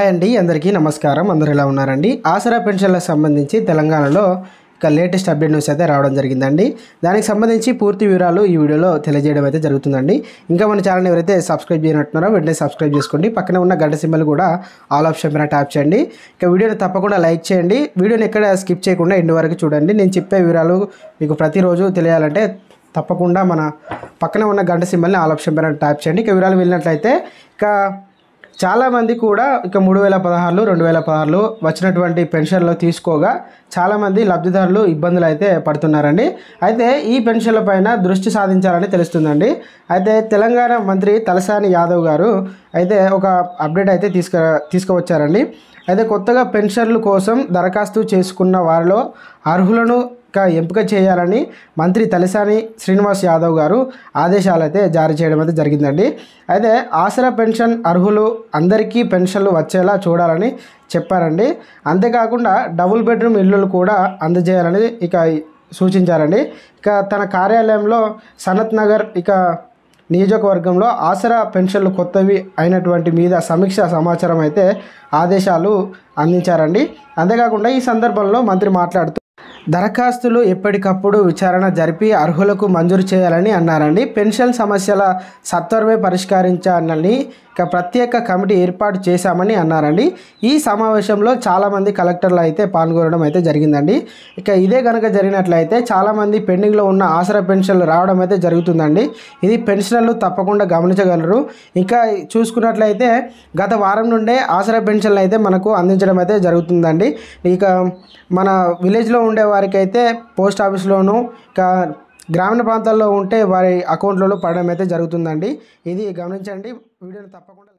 hi అండి అందరికీ నమస్కారం అందరు ఎలా ఉన్నారండి ఆసరా పెన్షన్లకు సంబంధించి తెలంగాణలో ఇక లేటెస్ట్ అప్డేట్ న్యూస్ అయితే రావడం జరిగిందండి దానికి సంబంధించి పూర్తి వివరాలు ఈ వీడియోలో తెలియజేయడం అయితే జరుగుతుందండి ఇంకా మన ఛానల్ ఎవరైతే సబ్స్క్రైబ్ చేయనట్టున్నారో వెంటనే సబ్స్క్రైబ్ చేసుకోండి పక్కన ఉన్న గంట సింబల్ కూడా ఆల్ ఆప్షన్ పైన ట్యాప్ చేయండి ఇక వీడియోని తప్పకుండా లైక్ చేయండి వీడియోని ఎక్కడ స్కిప్ చేయకుండా ఎండు వరకు చూడండి నేను చెప్పే వివరాలు మీకు ప్రతిరోజు తెలియాలంటే తప్పకుండా మన పక్కన ఉన్న గంట సింబల్ని ఆల్ ఆప్షన్ పైన ట్యాప్ చేయండి ఇక వివరాలు వెళ్ళినట్లయితే ఇక చాలామంది కూడా ఇక మూడు వేల పదహారులు రెండు వేల పదహారులు వచ్చినటువంటి పెన్షన్లు తీసుకోగా చాలామంది లబ్ధిదారులు ఇబ్బందులు అయితే పడుతున్నారండి అయితే ఈ పెన్షన్ల పైన దృష్టి సాధించాలని తెలుస్తుందండి అయితే తెలంగాణ మంత్రి తలసాని యాదవ్ గారు అయితే ఒక అప్డేట్ అయితే తీసుక తీసుకువచ్చారండి అయితే కొత్తగా పెన్షన్ల కోసం దరఖాస్తు చేసుకున్న వారిలో అర్హులను ఎంపిక చేయాలని మంత్రి తలసాని శ్రీనివాస్ యాదవ్ గారు ఆదేశాలు అయితే జారీ చేయడం అయితే జరిగిందండి అయితే ఆసరా పెన్షన్ అర్హులు అందరికీ పెన్షన్లు వచ్చేలా చూడాలని చెప్పారండి అంతేకాకుండా డబుల్ బెడ్రూమ్ ఇళ్ళు కూడా అందజేయాలని ఇక సూచించారండి ఇక తన కార్యాలయంలో సనత్ నగర్ ఇక నియోజకవర్గంలో ఆసరా పెన్షన్లు కొత్తవి అయినటువంటి మీద సమీక్ష సమాచారం అయితే ఆదేశాలు అందించారండి అంతేకాకుండా ఈ సందర్భంలో మంత్రి మాట్లాడుతూ దరఖాస్తులు ఎప్పటికప్పుడు విచారణ జరిపి అర్హులకు మంజూరు చేయాలని అన్నారండి పెన్షన్ సమస్యల సత్వరమే పరిష్కరించాలని ప్రత్యేక కమిటీ ఏర్పాటు చేశామని అన్నారండి ఈ సమావేశంలో చాలామంది కలెక్టర్లు అయితే పాల్గొనడం అయితే జరిగిందండి ఇక ఇదే కనుక జరిగినట్లయితే చాలామంది పెండింగ్లో ఉన్న ఆసరా పెన్షన్లు రావడం అయితే జరుగుతుందండి ఇది పెన్షనర్లు తప్పకుండా గమనించగలరు ఇంకా చూసుకున్నట్లయితే గత వారం నుండే ఆసరా పెన్షన్లు అయితే మనకు అందించడం అయితే జరుగుతుందండి ఇక మన విలేజ్లో ఉండే వారికైతే పోస్ట్ ఆఫీస్లోనూ ఇక గ్రామీణ ప్రాంతాల్లో ఉంటే వారి అకౌంట్లలో పడడం అయితే జరుగుతుందండి ఇది గమనించండి వీడియోని తప్పకుండా